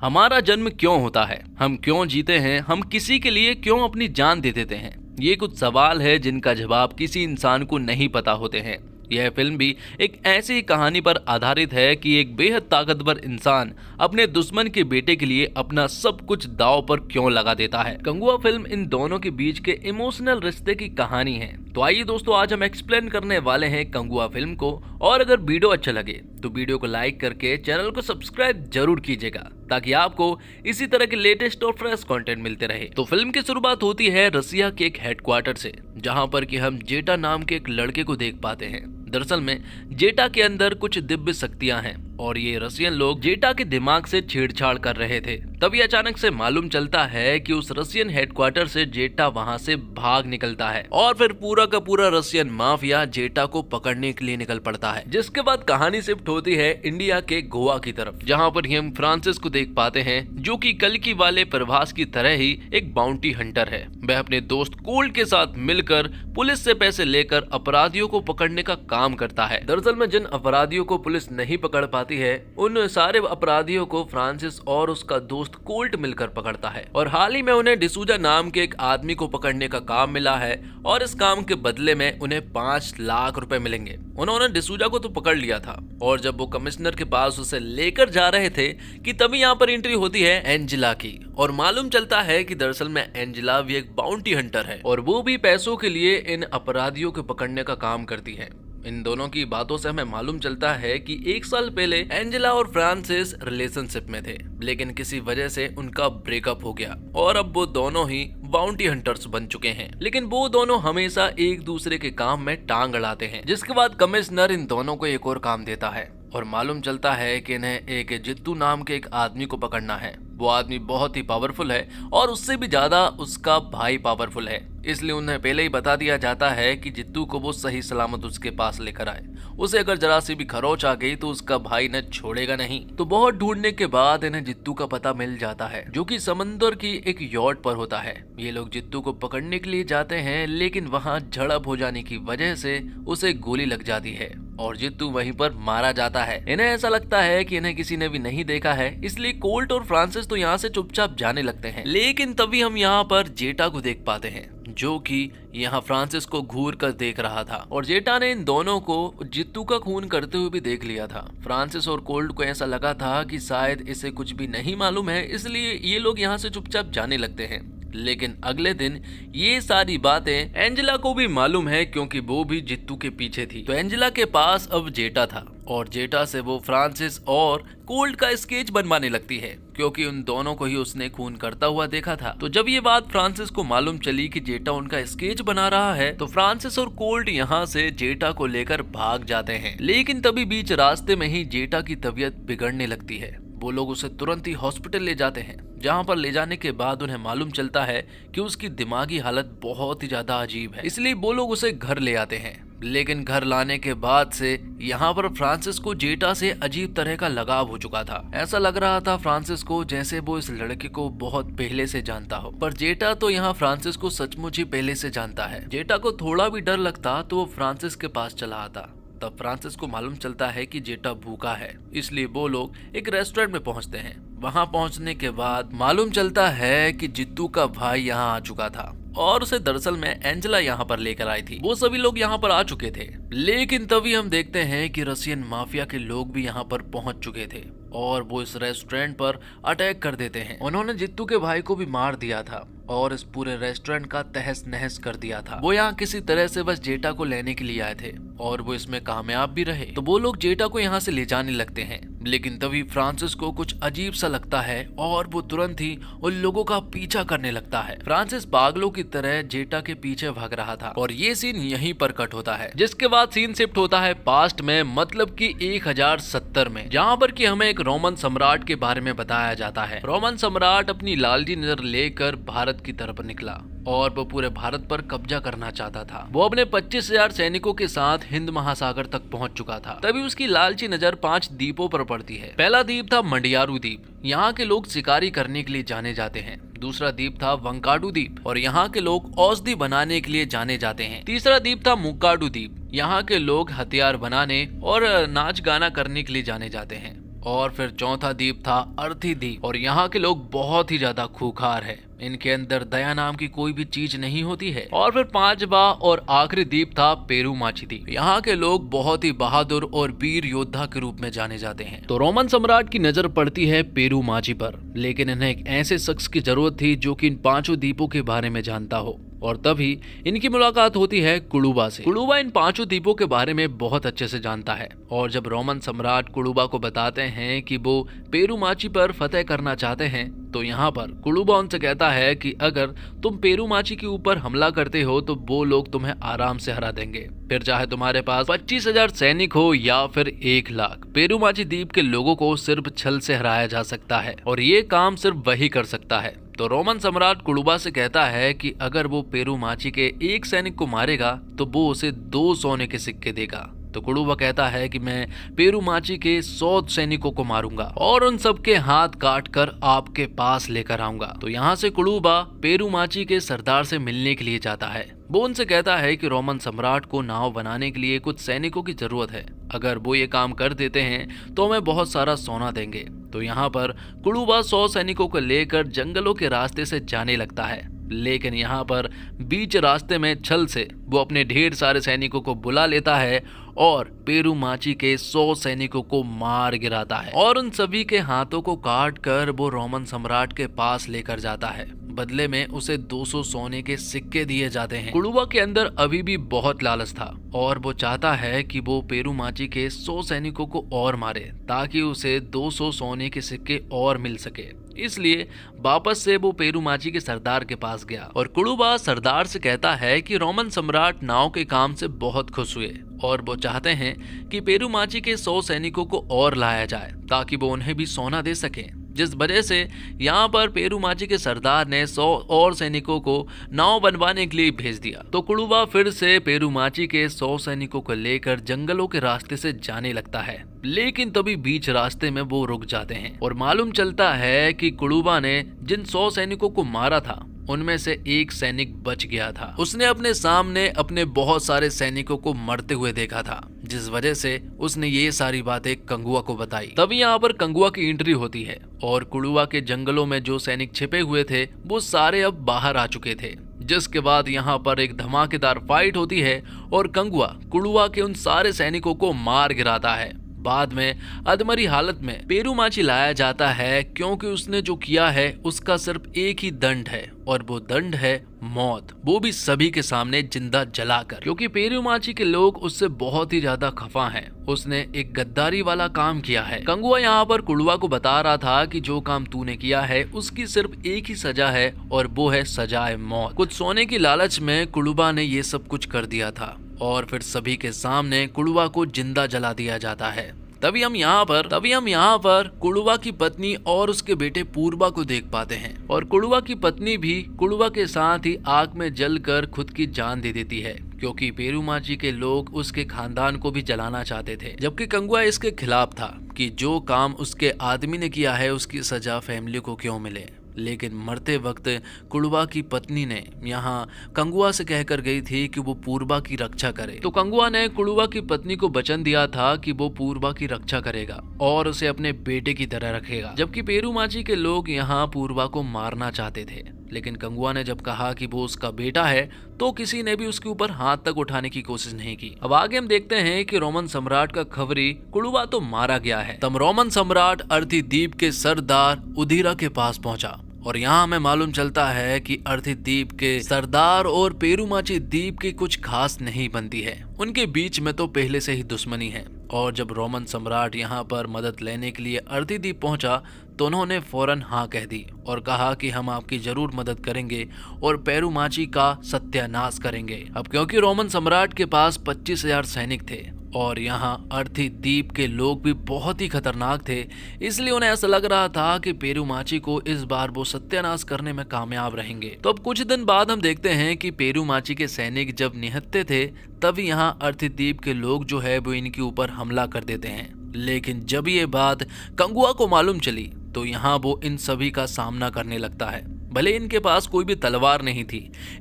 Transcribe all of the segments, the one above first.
हमारा जन्म क्यों होता है हम क्यों जीते हैं हम किसी के लिए क्यों अपनी जान दे देते हैं ये कुछ सवाल है जिनका जवाब किसी इंसान को नहीं पता होते हैं यह फिल्म भी एक ऐसी कहानी पर आधारित है कि एक बेहद ताकतवर इंसान अपने दुश्मन के बेटे के लिए अपना सब कुछ दाव पर क्यों लगा देता है कंगुआ फिल्म इन दोनों के बीच के इमोशनल रिश्ते की कहानी है तो आइए दोस्तों आज हम एक्सप्लेन करने वाले हैं कंगुआ फिल्म को और अगर वीडियो अच्छा लगे तो वीडियो को लाइक करके चैनल को सब्सक्राइब जरूर कीजिएगा ताकि आपको इसी तरह के लेटेस्ट और फ्रेश कंटेंट मिलते रहे तो फिल्म की शुरुआत होती है रसिया के एक हेडक्वार्टर से जहां पर कि हम जेटा नाम के एक लड़के को देख पाते हैं दरअसल में जेटा के अंदर कुछ दिव्य शक्तियां हैं और ये रसियन लोग जेटा के दिमाग से छेड़छाड़ कर रहे थे तभी अचानक से मालूम चलता है कि उस रसियन हेडक्वार्टर से जेटा वहां से भाग निकलता है और फिर पूरा का पूरा रसियन माफिया जेटा को पकड़ने के लिए निकल पड़ता है जिसके बाद कहानी शिफ्ट होती है इंडिया के गोवा की तरफ जहाँ पर हम फ्रांसिस को देख पाते हैं जो की कल की वाले प्रभास की तरह ही एक बाउंटी हंटर है वह अपने दोस्त कोल्ड के साथ मिलकर पुलिस से पैसे लेकर अपराधियों को पकड़ने का काम करता है दरअसल में जिन अपराधियों को पुलिस नहीं पकड़ पाती आती है उन सारे अपराधियों को फ्रांसिस और उसका दोस्त कोल्ट मिलकर पकड़ता है और हाल ही में उन्हें डिसूजा नाम के एक आदमी को पकड़ने का काम मिला है और इस काम के बदले में उन्हें पांच लाख रुपए मिलेंगे उन्होंने डिसूजा को तो पकड़ लिया था और जब वो कमिश्नर के पास उसे लेकर जा रहे थे कि तभी यहाँ पर एंट्री होती है एंजिला की और मालूम चलता है कि दरअसल में एंजिला भी एक बाउंटी हंटर है और वो भी पैसों के लिए इन अपराधियों को पकड़ने का काम करती है इन दोनों की बातों से हमें मालूम चलता है कि एक साल पहले एंजेला और फ्रांसिस रिलेशनशिप में थे लेकिन किसी वजह से उनका ब्रेकअप हो गया और अब वो दोनों ही बाउंटी हंटर्स बन चुके हैं लेकिन वो दोनों हमेशा एक दूसरे के काम में टांग अड़ाते हैं जिसके बाद कमिश्नर इन दोनों को एक और काम देता है और मालूम चलता है कि इन्हें एक जित्तू नाम के एक आदमी को पकड़ना है वो आदमी बहुत ही पावरफुल है और उससे भी ज्यादा उसका भाई पावरफुल है इसलिए उन्हें पहले ही बता दिया जाता है कि जित्तू को वो सही सलामत उसके पास लेकर आए उसे अगर जरा सी भी खरोच आ गई तो उसका भाई इन्हें छोड़ेगा नहीं तो बहुत ढूंढने के बाद इन्हें जित्तू का पता मिल जाता है जो कि समंदर की एक यॉट पर होता है ये लोग जित्तू को पकड़ने के लिए जाते हैं लेकिन वहाँ झड़प हो जाने की वजह से उसे गोली लग जाती है और जित्तू वहीं पर मारा जाता है इन्हें ऐसा लगता है कि इन्हें किसी ने भी नहीं देखा है इसलिए कोल्ट और फ्रांसिस तो यहाँ से चुपचाप जाने लगते हैं लेकिन तभी हम यहाँ पर जेटा को देख पाते हैं जो कि यहाँ फ्रांसिस को घूर कर देख रहा था और जेटा ने इन दोनों को जीतू का खून करते हुए भी देख लिया था फ्रांसिस और कोल्ड को ऐसा लगा था कि शायद इसे कुछ भी नहीं मालूम है इसलिए ये लोग यहाँ से चुपचाप जाने लगते हैं लेकिन अगले दिन ये सारी बातें एंजेला को भी मालूम है क्योंकि वो भी जीतू के पीछे थी तो एंजेला के पास अब जेटा था और जेटा से वो फ्रांसिस और कोल्ड का स्केच बनवाने लगती है क्योंकि उन दोनों को ही उसने खून करता हुआ देखा था तो जब ये बात फ्रांसिस को मालूम चली कि जेटा उनका स्केच बना रहा है तो फ्रांसिस और कोल्ड यहाँ से जेटा को लेकर भाग जाते हैं लेकिन तभी बीच रास्ते में ही जेटा की तबीयत बिगड़ने लगती है वो लोग उसे तुरंत ही हॉस्पिटल ले जाते हैं जहां पर ले जाने के बाद उन्हें मालूम चलता है कि उसकी दिमागी हालत बहुत ही ज्यादा अजीब है इसलिए वो लोग उसे घर ले आते हैं लेकिन घर लाने के बाद से यहाँ पर फ्रांसिस को जेटा से अजीब तरह का लगाव हो चुका था ऐसा लग रहा था फ्रांसिस को जैसे वो इस लड़के को बहुत पहले से जानता हो पर जेटा तो यहाँ फ्रांसिस को सचमुच ही पहले से जानता है जेटा को थोड़ा भी डर लगता तो वो फ्रांसिस के पास चला आता तब फ्रांसिस को मालूम चलता है कि जेटा भूखा है इसलिए वो लोग एक रेस्टोरेंट में पहुंचते हैं वहां पहुंचने के बाद मालूम चलता है कि जित्तू का भाई यहाँ आ चुका था और उसे दरअसल में एंजेला यहाँ पर लेकर आई थी वो सभी लोग यहाँ पर आ चुके थे लेकिन तभी हम देखते हैं कि रशियन माफिया के लोग भी यहाँ पर पहुंच चुके थे और वो इस रेस्टोरेंट पर अटैक कर देते हैं उन्होंने जित्तू के भाई को भी मार दिया था और इस पूरे रेस्टोरेंट का तहस नहस कर दिया था वो यहाँ किसी तरह से बस जेटा को लेने के लिए आए थे और वो इसमें कामयाब भी रहे तो वो लोग जेटा को यहाँ से ले जाने लगते हैं लेकिन तभी फ्रांसिस को कुछ अजीब सा लगता है और वो तुरंत ही उन लोगों का पीछा करने लगता है फ्रांसिस पागलों की तरह जेटा के पीछे भाग रहा था और ये सीन यहीं पर कट होता है जिसके बाद सीन शिफ्ट होता है पास्ट में मतलब कि 1070 में जहाँ पर कि हमें एक रोमन सम्राट के बारे में बताया जाता है रोमन सम्राट अपनी लालजी नजर लेकर भारत भारत की तरफ निकला और वो पूरे भारत पर कब्जा करना चाहता था वो अपने 25,000 सैनिकों के साथ हिंद महासागर तक पहुंच चुका था तभी उसकी लालची नजर पांच दीपों पर पड़ती है पहला दीप था मंडियारू द्वीप यहाँ के लोग शिकारी करने के लिए जाने जाते हैं दूसरा द्वीप था वंकाडू द्वीप और यहाँ के लोग औषधि बनाने के लिए जाने जाते हैं तीसरा द्वीप था मुक्काडू द्वीप यहाँ के लोग हथियार बनाने और नाच गाना करने के लिए जाने जाते हैं और फिर चौथा द्वीप था अर्थी द्वीप और यहाँ के लोग बहुत ही ज्यादा खूखार है इनके अंदर दया नाम की कोई भी चीज नहीं होती है और फिर पांचवा और आखिरी द्वीप था पेरू माची द्वीप यहाँ के लोग बहुत ही बहादुर और वीर योद्धा के रूप में जाने जाते हैं तो रोमन सम्राट की नजर पड़ती है पेरू माची पर लेकिन इन्हें एक ऐसे शख्स की जरूरत थी जो की इन पांचों द्वीपों के बारे में जानता हो और तभी इनकी मुलाकात होती है कुड़ुबा से कुड़ुबा इन पांचों द्वीपों के बारे में बहुत अच्छे से जानता है और जब रोमन सम्राट कुड़ुबा को बताते हैं कि वो पेरुमाची पर फतेह करना चाहते हैं तो यहाँ पर कुड़ुबा उनसे कहता है कि अगर तुम पेरुमाची के ऊपर हमला करते हो तो वो लोग तुम्हें आराम से हरा देंगे फिर चाहे तुम्हारे पास पच्चीस हजार सैनिक हो या फिर एक लाख पेरुमाची द्वीप के लोगों को सिर्फ छल से हराया जा सकता है और ये काम सिर्फ वही कर सकता है तो रोमन सम्राट कुड़ुबा से कहता है कि अगर वो पेरू माची के एक सैनिक को मारेगा तो वो उसे दो सोने के सिक्के देगा तो कुड़ूबा कहता है कि मैं पेरूमाची के सौ सैनिकों को मारूंगा और उन सबके हाथ काट कर आपके पास लेकर आऊंगा तो यहाँ से कुड़ुबा पेरूमाची के सरदार से मिलने के लिए जाता है वो उनसे कहता है कि रोमन सम्राट को नाव बनाने के लिए कुछ सैनिकों की जरूरत है अगर वो ये काम कर देते हैं तो हमें बहुत सारा सोना देंगे तो यहाँ पर कुड़ूबा सौ सैनिकों को लेकर जंगलों के रास्ते से जाने लगता है लेकिन यहाँ पर बीच रास्ते में छल से वो अपने ढेर सारे सैनिकों को बुला लेता है और पेरूमाची के सौ सैनिकों को मार गिराता है और उन सभी के हाथों को काट कर वो रोमन सम्राट के पास लेकर जाता है बदले में उसे 200 सोने के सिक्के दिए जाते हैं कुड़ुआ के अंदर अभी भी बहुत लालच था और वो चाहता है कि वो पेरूमाची के 100 सैनिकों को और मारे ताकि उसे 200 सोने के सिक्के और मिल सके इसलिए वापस से वो पेरूमाची के सरदार के पास गया और कुड़ुबा सरदार से कहता है कि रोमन सम्राट सम्राट नाव के काम से बहुत खुश हुए और वो चाहते हैं कि पेरुमाची के सौ सैनिकों को और लाया जाए ताकि वो उन्हें भी सोना दे सकें जिस वजह से यहाँ पर पेरुमाची के सरदार ने सौ और सैनिकों को नाव बनवाने के लिए भेज दिया तो कुड़ुबा फिर से पेरूमाची के सौ सैनिकों को लेकर जंगलों के रास्ते से जाने लगता है लेकिन तभी बीच रास्ते में वो रुक जाते हैं और मालूम चलता है कि कुड़ुबा ने जिन सौ सैनिकों को मारा था उनमें से एक सैनिक बच गया था उसने अपने सामने अपने बहुत सारे सैनिकों को मरते हुए देखा था जिस वजह से उसने ये सारी बातें कंगुआ को बताई तभी यहाँ पर कंगुआ की एंट्री होती है और कुड़ुआ के जंगलों में जो सैनिक छिपे हुए थे वो सारे अब बाहर आ चुके थे जिसके बाद यहाँ पर एक धमाकेदार फाइट होती है और कंगुआ कुड़ुआ के उन सारे सैनिकों को मार गिराता है बाद में अधमरी हालत में पेरूमाची लाया जाता है क्योंकि उसने जो किया है उसका सिर्फ एक ही दंड है और वो दंड है मौत वो भी सभी के सामने जिंदा जलाकर क्योंकि पेरुमाची के लोग उससे बहुत ही ज्यादा खफा हैं उसने एक गद्दारी वाला काम किया है कंगुआ यहाँ पर कुड़वा को बता रहा था कि जो काम तूने किया है उसकी सिर्फ एक ही सजा है और वो है सजाए मौत कुछ सोने की लालच में कुड़बा ने ये सब कुछ कर दिया था और फिर सभी के सामने कुड़वा को जिंदा जला दिया जाता है तभी हम यहाँ पर तभी हम यहाँ पर कुड़वा की पत्नी और उसके बेटे पूर्वा को देख पाते हैं और कुड़ुआ की पत्नी भी कुड़ुआ के साथ ही आग में जलकर खुद की जान दे देती है क्योंकि पेरूमाची के लोग उसके खानदान को भी जलाना चाहते थे जबकि कंगुआ इसके खिलाफ था कि जो काम उसके आदमी ने किया है उसकी सजा फैमिली को क्यों मिले लेकिन मरते वक्त कुड़वा की पत्नी ने यहाँ कंगुआ से कहकर गई थी कि वो पूर्वा की रक्षा करे तो कंगुआ ने कुड़वा की पत्नी को वचन दिया था कि वो पूर्वा की रक्षा करेगा और उसे अपने बेटे की तरह रखेगा जबकि पेरूमाची के लोग यहाँ पूर्वा को मारना चाहते थे लेकिन कंगुआ ने जब कहा कि वो उसका बेटा है तो किसी ने भी उसके ऊपर हाथ तक उठाने की कोशिश नहीं की अब आगे हम देखते हैं कि रोमन सम्राट का खबरी कुड़वा तो मारा गया है तब रोमन सम्राट अर्थी द्वीप के सरदार उधीरा के पास पहुंचा और यहाँ हमें मालूम चलता है कि अर्थी द्वीप के सरदार और पेरुमाची द्वीप की कुछ खास नहीं बनती है उनके बीच में तो पहले से ही दुश्मनी है और जब रोमन सम्राट यहाँ पर मदद लेने के लिए अर्थी द्वीप पहुंचा तो उन्होंने फौरन हाँ कह दी और कहा कि हम आपकी जरूर मदद करेंगे और पेरूमाची का सत्यानाश करेंगे अब क्योंकि रोमन सम्राट के पास 25,000 सैनिक थे और यहाँ अर्थी द्वीप के लोग भी बहुत ही खतरनाक थे इसलिए उन्हें ऐसा लग रहा था कि पेरूमाची को इस बार वो सत्यानाश करने में कामयाब रहेंगे तो अब कुछ दिन बाद हम देखते हैं कि पेरूमाची के सैनिक जब निहत्ते थे तब यहाँ अर्थद्वीप के लोग जो है वो इनके ऊपर हमला कर देते हैं लेकिन जब ये बात कंगुआ को मालूम चली तो यहाँ वो इन सभी का सामना करने लगता है भले इनके पास कोई भी तलवार नहीं थी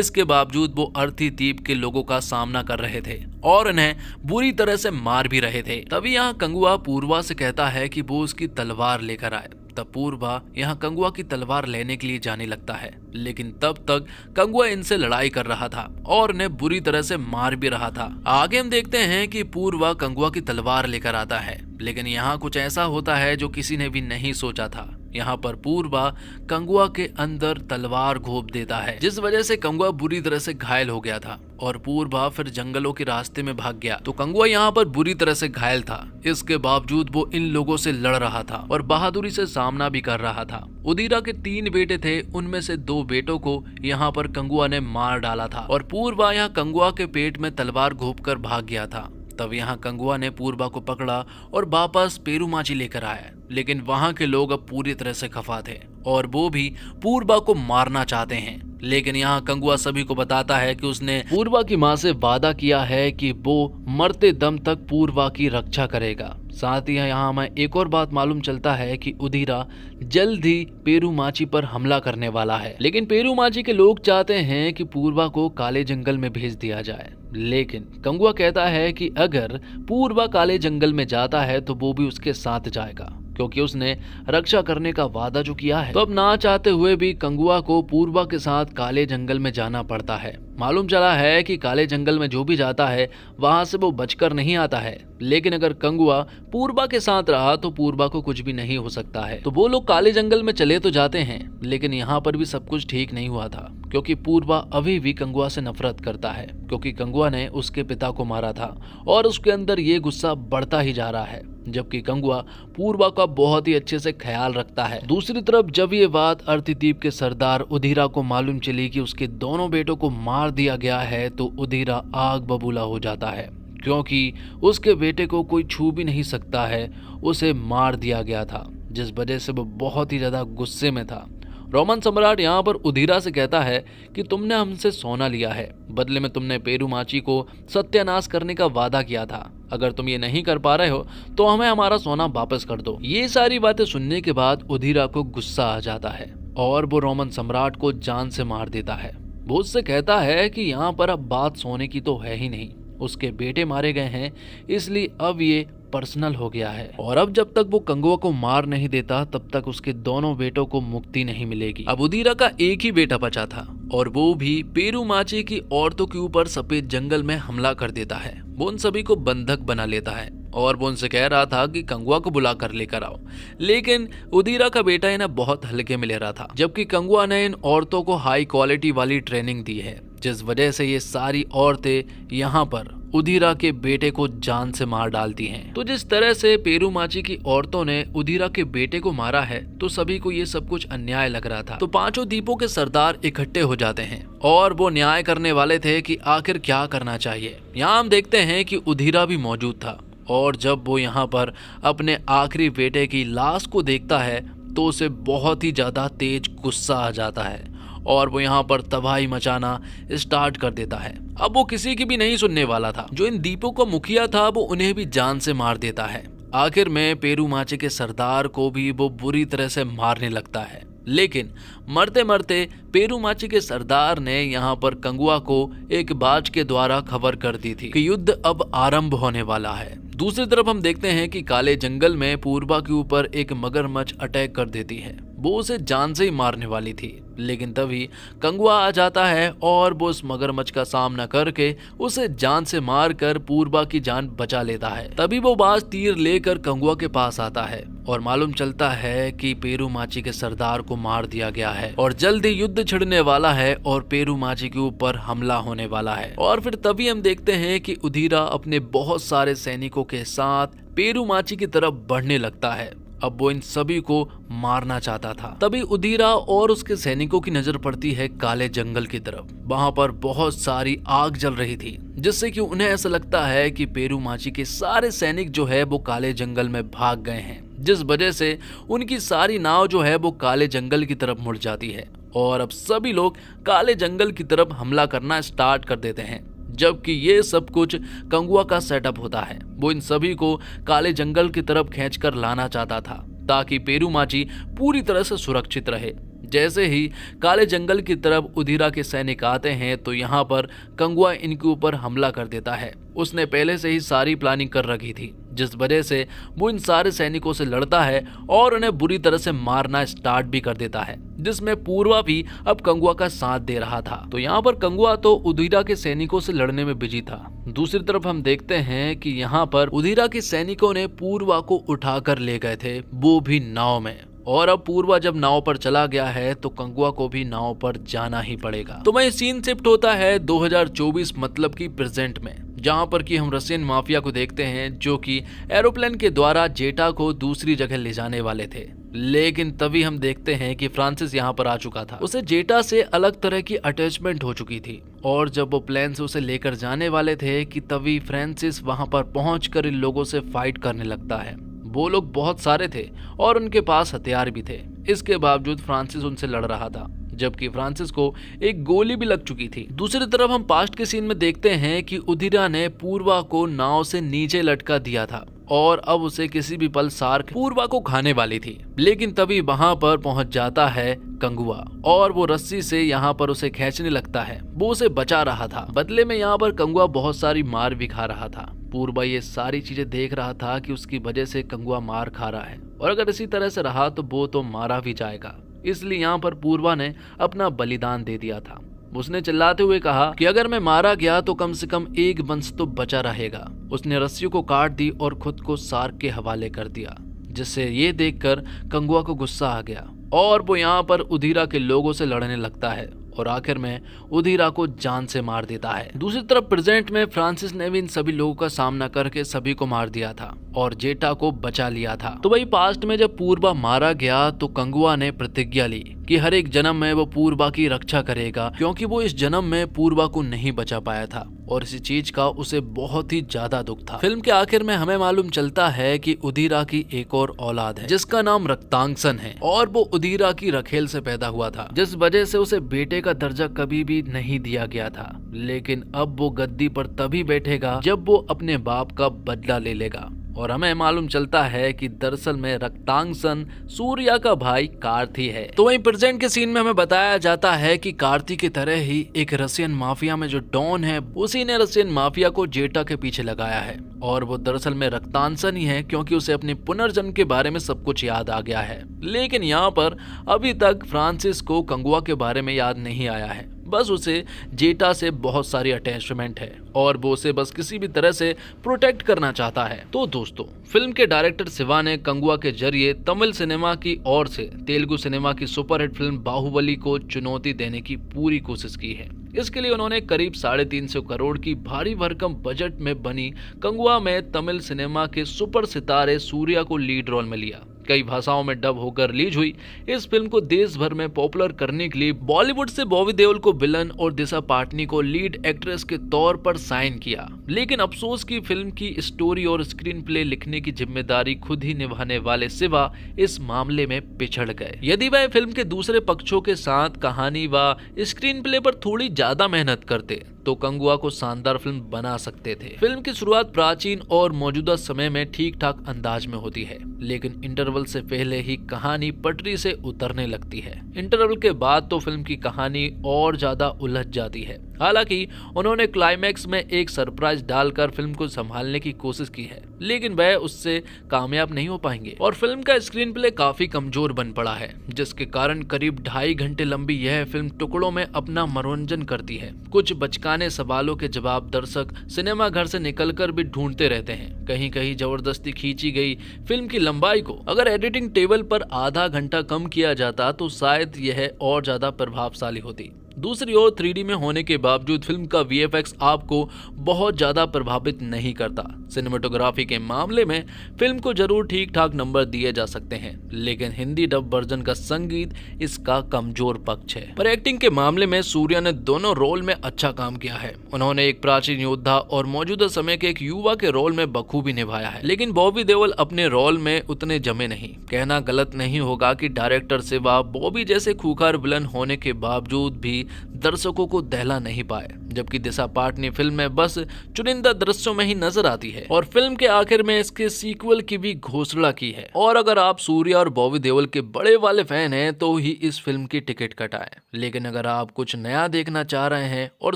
इसके बावजूद वो अर्थी द्वीप के लोगों का सामना कर रहे थे और इन्हें बुरी तरह से मार भी रहे थे तभी यहाँ कंगुआ पूर्वा से कहता है कि वो उसकी तलवार लेकर आए पूर्वा यहाँ कंगुआ की तलवार लेने के लिए जाने लगता है लेकिन तब तक कंगुआ इनसे लड़ाई कर रहा था और उन्हें बुरी तरह से मार भी रहा था आगे हम देखते हैं कि पूर्वा कंगुआ की तलवार लेकर आता है लेकिन यहाँ कुछ ऐसा होता है जो किसी ने भी नहीं सोचा था यहाँ पर पूर्वा कंगुआ के अंदर तलवार घोप देता है जिस वजह से कंगुआ बुरी तरह से घायल हो गया था और पूर्वा फिर जंगलों के रास्ते में भाग गया तो कंगुआ यहाँ पर बुरी तरह से घायल था इसके बावजूद वो इन लोगों से लड़ रहा था और बहादुरी से सामना भी कर रहा था उदीरा के तीन बेटे थे उनमें से दो बेटों को यहाँ पर कंगुआ ने मार डाला था और पूर्वा यहाँ कंगुआ के पेट में तलवार घोप कर भाग गया था तब यहाँ कंगुआ ने पूर्वा को पकड़ा और वापस पेरूमाची लेकर आया लेकिन वहां के लोग अब पूरी तरह से खफा थे और वो भी पूर्वा को मारना चाहते हैं लेकिन यहाँ कंगुआ सभी को बताता है कि उसने पूर्वा की माँ से वादा किया है कि वो मरते दम तक पूर्वा की रक्षा करेगा साथ ही यहाँ हमें एक और बात मालूम चलता है कि उधीरा जल्द ही पेरूमाची पर हमला करने वाला है लेकिन पेरूमाची के लोग चाहते हैं कि पूर्वा को काले जंगल में भेज दिया जाए लेकिन कंगुआ कहता है कि अगर पूर्वा काले जंगल में जाता है तो वो भी उसके साथ जाएगा क्योंकि उसने रक्षा करने का वादा जो किया है तो अब ना चाहते हुए भी कंगुआ को पूर्वा के साथ काले जंगल में जाना पड़ता है मालूम चला है कि काले जंगल में जो भी जाता है वहां से वो बचकर नहीं आता है लेकिन अगर कंगुआ पूर्वा के साथ रहा तो पूर्वा को कुछ भी नहीं हो सकता है तो वो लोग काले जंगल में चले तो जाते हैं लेकिन यहाँ पर भी सब कुछ ठीक नहीं हुआ था क्योंकि पूर्वा अभी भी कंगुआ से नफरत करता है क्योंकि कंगुआ ने उसके पिता को मारा था और उसके अंदर ये गुस्सा बढ़ता ही जा रहा है जबकि कंगुआ पूर्वा का बहुत ही अच्छे से ख्याल रखता है दूसरी तरफ जब ये बात अर्तिदीप के सरदार उधीरा को मालूम चली कि उसके दोनों बेटों को मार मार दिया गया है तो उदीरा आग बबूला हो जाता है क्योंकि उसके बेटे को कोई छू भी नहीं सकता है उसे मार दिया गया था जिस वजह से वो बहुत ही ज़्यादा गुस्से में था रोमन सम्राट यहाँ पर उधीरा से कहता है कि तुमने हमसे सोना लिया है बदले में तुमने पेरूमाची को सत्यानाश करने का वादा किया था अगर तुम ये नहीं कर पा रहे हो तो हमें हमारा सोना वापस कर दो ये सारी बातें सुनने के बाद उधीरा को गुस्सा आ जाता है और वो रोमन सम्राट को जान से मार देता है भूत से कहता है कि यहाँ पर अब बात सोने की तो है ही नहीं उसके बेटे मारे गए हैं इसलिए अब ये पर्सनल हो गया है और अब जब तक वो कंगुआ को मार नहीं देता तब तक उसके दोनों बेटों को मुक्ति नहीं मिलेगी अब उदीरा का एक ही बेटा बचा था और वो भी पेरू माचे की औरतों के ऊपर सफेद जंगल में हमला कर देता है वो उन सभी को बंधक बना लेता है और वो उनसे कह रहा था कि कंगुआ को बुला कर लेकर आओ लेकिन उदीरा का बेटा इन्हें बहुत हल्के में ले रहा था जबकि कंगुआ ने इन औरतों को हाई क्वालिटी वाली ट्रेनिंग दी है जिस वजह से ये सारी औरतें यहाँ पर उदीरा के बेटे को जान से मार डालती हैं। तो जिस तरह से पेरूमाची की औरतों ने उदीरा के बेटे को मारा है तो सभी को ये सब कुछ अन्याय लग रहा था तो पांचों दीपों के सरदार इकट्ठे हो जाते हैं और वो न्याय करने वाले थे कि आखिर क्या करना चाहिए यहाँ हम देखते हैं कि उधीरा भी मौजूद था और जब वो यहाँ पर अपने आखिरी बेटे की लाश को देखता है तो उसे बहुत ही ज़्यादा तेज गुस्सा आ जाता है और वो यहाँ पर तबाही मचाना स्टार्ट कर देता है अब वो किसी की भी नहीं सुनने वाला था जो इन दीपों का मुखिया था वो उन्हें भी जान से मार देता है आखिर में पेरू माचे के सरदार को भी वो बुरी तरह से मारने लगता है लेकिन मरते मरते पेरूमाची के सरदार ने यहाँ पर कंगुआ को एक बाज के द्वारा खबर कर दी थी कि युद्ध अब आरंभ होने वाला है दूसरी तरफ हम देखते हैं कि काले जंगल में पूर्वा के ऊपर एक मगरमच्छ अटैक कर देती है वो उसे जान से ही मारने वाली थी लेकिन तभी कंगुआ आ जाता है और वो उस मगरमच्छ का सामना करके उसे जान से मार कर पूर्वा की जान बचा लेता है तभी वो बाज तीर लेकर कंगुआ के पास आता है और मालूम चलता है कि पेरूमाची के सरदार को मार दिया गया है और जल्द ही युद्ध छिड़ने वाला है और पेरूमाची के ऊपर हमला होने वाला है और फिर तभी हम देखते हैं कि उधीरा अपने बहुत सारे सैनिकों के साथ पेरूमाची की तरफ बढ़ने लगता है अब वो इन सभी को मारना चाहता था तभी उदीरा और उसके सैनिकों की नजर पड़ती है काले जंगल की तरफ वहां पर बहुत सारी आग जल रही थी जिससे कि उन्हें ऐसा लगता है कि पेरूमाची के सारे सैनिक जो है वो काले जंगल में भाग गए हैं जिस वजह से उनकी सारी नाव जो है वो काले जंगल की तरफ मुड़ जाती है और अब सभी लोग काले जंगल की तरफ हमला करना स्टार्ट कर देते हैं जबकि ये सब कुछ कंगुआ का सेटअप होता है वो इन सभी को काले जंगल की तरफ खींचकर लाना चाहता था ताकि पेरूमाची पूरी तरह से सुरक्षित रहे जैसे ही काले जंगल की तरफ उधीरा के सैनिक आते हैं तो यहाँ पर कंगुआ इनके ऊपर हमला कर देता है उसने पहले से ही सारी प्लानिंग कर रखी थी जिस वजह से वो इन सारे सैनिकों से लड़ता है और उन्हें बुरी तरह से मारना स्टार्ट भी कर देता है जिसमें पूर्वा भी अब कंगुआ का साथ दे रहा था तो यहाँ पर कंगुआ तो उधीरा के सैनिकों से लड़ने में बिजी था दूसरी तरफ हम देखते हैं कि यहाँ पर उधीरा के सैनिकों ने पूर्वा को उठाकर ले गए थे वो भी नाव में और अब पूर्वा जब नाव पर चला गया है तो कंगुआ को भी नाव पर जाना ही पड़ेगा तो मैं सीन शिफ्ट होता है 2024 मतलब कि प्रेजेंट में जहां पर कि हम रसियन माफिया को देखते हैं जो कि एरोप्लेन के द्वारा जेटा को दूसरी जगह ले जाने वाले थे लेकिन तभी हम देखते हैं कि फ्रांसिस यहां पर आ चुका था उसे जेटा से अलग तरह की अटैचमेंट हो चुकी थी और जब वो प्लेन से उसे लेकर जाने वाले थे कि तभी फ्रांसिस वहां पर पहुंच इन लोगों से फाइट करने लगता है वो लोग बहुत सारे थे और उनके पास हथियार भी थे इसके बावजूद फ्रांसिस उनसे लड़ रहा था जबकि फ्रांसिस को एक गोली भी लग चुकी थी दूसरी तरफ हम पास्ट के सीन में देखते हैं कि उधिरा ने पूर्वा को नाव से नीचे लटका दिया था और अब उसे किसी भी पल सार्क पूर्वा को खाने वाली थी लेकिन तभी वहां पर पहुंच जाता है कंगुआ और वो रस्सी से यहाँ पर उसे खींचने लगता है वो उसे बचा रहा था बदले में यहाँ पर कंगुआ बहुत सारी मार भी खा रहा था पूर्वा ये सारी चीजें देख रहा था कि उसकी वजह से कंगुआ मार खा रहा है और अगर इसी तरह से रहा तो वो तो मारा भी जाएगा इसलिए यहाँ पर पूर्वा ने अपना बलिदान दे दिया था उसने चिल्लाते हुए कहा कि अगर मैं मारा गया तो कम से कम एक वंश तो बचा रहेगा उसने रस्सी को काट दी और खुद को सार्क के हवाले कर दिया जिससे ये देखकर कंगुआ को गुस्सा आ गया और वो यहाँ पर उधीरा के लोगों से लड़ने लगता है और आखिर में उधीरा को जान से मार देता है दूसरी तरफ प्रेजेंट में फ्रांसिस ने भी इन सभी लोगों का सामना करके सभी को मार दिया था और जेटा को बचा लिया था तो वही पास्ट में जब पूर्वा मारा गया तो कंगुआ ने प्रतिज्ञा ली कि हर एक जन्म में वो पूर्वा की रक्षा करेगा क्योंकि वो इस जन्म में पूर्वा को नहीं बचा पाया था और इसी चीज का उसे बहुत ही ज्यादा दुख था फिल्म के आखिर में हमें मालूम चलता है कि उदीरा की एक और औलाद है जिसका नाम रक्तांगसन है और वो उदीरा की रखेल से पैदा हुआ था जिस वजह से उसे बेटे का दर्जा कभी भी नहीं दिया गया था लेकिन अब वो गद्दी पर तभी बैठेगा जब वो अपने बाप का बदला ले लेगा और हमें मालूम चलता है कि दरअसल में रक्तांगसन सूर्या का भाई कार्थी है तो वहीं प्रेजेंट के सीन में हमें बताया जाता है कि कार्थी की तरह ही एक रसियन माफिया में जो डॉन है उसी ने रसियन माफिया को जेटा के पीछे लगाया है और वो दरअसल में रक्तांसन ही है क्योंकि उसे अपने पुनर्जन्म के बारे में सब कुछ याद आ गया है लेकिन यहाँ पर अभी तक फ्रांसिस को कंगुआ के बारे में याद नहीं आया है बस उसे जेटा से बहुत सारी अटैचमेंट है और वो उसे बस किसी भी तरह से प्रोटेक्ट करना चाहता है तो दोस्तों फिल्म के डायरेक्टर सिवा ने कंगुआ के जरिए तमिल सिनेमा की ओर से तेलुगु सिनेमा की सुपरहिट फिल्म बाहुबली को चुनौती देने की पूरी कोशिश की है इसके लिए उन्होंने करीब साढ़े तीन सौ करोड़ की भारी भरकम बजट में बनी कंगुआ में तमिल सिनेमा के सुपर सितारे सूर्या को लीड रोल में लिया कई भाषाओं में डब होकर रिलीज हुई इस फिल्म को देश भर में पॉपुलर करने के लिए बॉलीवुड से बॉबी देओल को विलन और दिशा पाटनी को लीड एक्ट्रेस के तौर पर साइन किया लेकिन अफसोस की फिल्म की स्टोरी और स्क्रीन प्ले लिखने की जिम्मेदारी खुद ही निभाने वाले सिवा इस मामले में पिछड़ गए यदि वह फिल्म के दूसरे पक्षों के साथ कहानी व स्क्रीन प्ले पर थोड़ी ज्यादा मेहनत करते तो कंगुआ को शानदार फिल्म बना सकते थे फिल्म की शुरुआत प्राचीन और मौजूदा समय में ठीक ठाक अंदाज में होती है लेकिन इंटरवल से पहले ही कहानी पटरी से उतरने लगती है इंटरवल के बाद तो फिल्म की कहानी और ज्यादा उलझ जाती है हालांकि उन्होंने क्लाइमैक्स में एक सरप्राइज डालकर फिल्म को संभालने की कोशिश की है लेकिन वह उससे कामयाब नहीं हो पाएंगे और फिल्म का स्क्रीन प्ले काफी कमजोर बन पड़ा है जिसके कारण करीब ढाई घंटे लंबी यह फिल्म टुकड़ों में अपना मनोरंजन करती है कुछ बचकाने सवालों के जवाब दर्शक सिनेमा घर से निकल भी ढूंढते रहते हैं कहीं कहीं जबरदस्ती खींची गई फिल्म की लंबाई को अगर एडिटिंग टेबल पर आधा घंटा कम किया जाता तो शायद यह और ज्यादा प्रभावशाली होती दूसरी ओर थ्री में होने के बावजूद फिल्म का वी आपको बहुत ज़्यादा प्रभावित नहीं करता सिनेमाटोग्राफी के मामले में फिल्म को जरूर ठीक ठाक नंबर दिए जा सकते हैं लेकिन हिंदी डब वर्जन का संगीत इसका कमजोर पक्ष है पर एक्टिंग के मामले में सूर्या ने दोनों रोल में अच्छा काम किया है उन्होंने एक प्राचीन योद्धा और मौजूदा समय के एक युवा के रोल में बखूबी निभाया है लेकिन बॉबी देवल अपने रोल में उतने जमे नहीं कहना गलत नहीं होगा की डायरेक्टर सिवा बॉबी जैसे खूखार विलन होने के बावजूद भी दर्शकों को दहला नहीं पाए जबकि दिशा पाटनी फिल्म में बस चुनिंदा दृश्यों में ही नजर आती है और फिल्म के आखिर में इसके सीक्वल की भी घोषणा की है और अगर आप सूर्य और बॉबी देवल के बड़े वाले फैन हैं तो ही इस फिल्म की टिकट कटाए लेकिन अगर आप कुछ नया देखना चाह रहे हैं और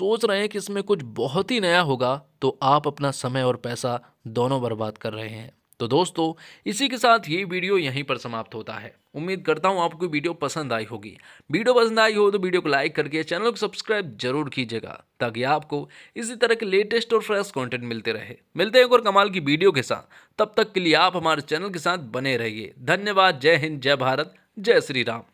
सोच रहे हैं कि इसमें कुछ बहुत ही नया होगा तो आप अपना समय और पैसा दोनों बर्बाद कर रहे हैं तो दोस्तों इसी के साथ ये वीडियो यहीं पर समाप्त होता है उम्मीद करता हूँ आपको वीडियो पसंद आई होगी वीडियो पसंद आई हो तो वीडियो को लाइक करके चैनल को सब्सक्राइब जरूर कीजिएगा ताकि आपको इसी तरह के लेटेस्ट और फ्रेश कंटेंट मिलते रहे मिलते हैं एक और कमाल की वीडियो के साथ तब तक के लिए आप हमारे चैनल के साथ बने रहिए धन्यवाद जय हिंद जय भारत जय श्री राम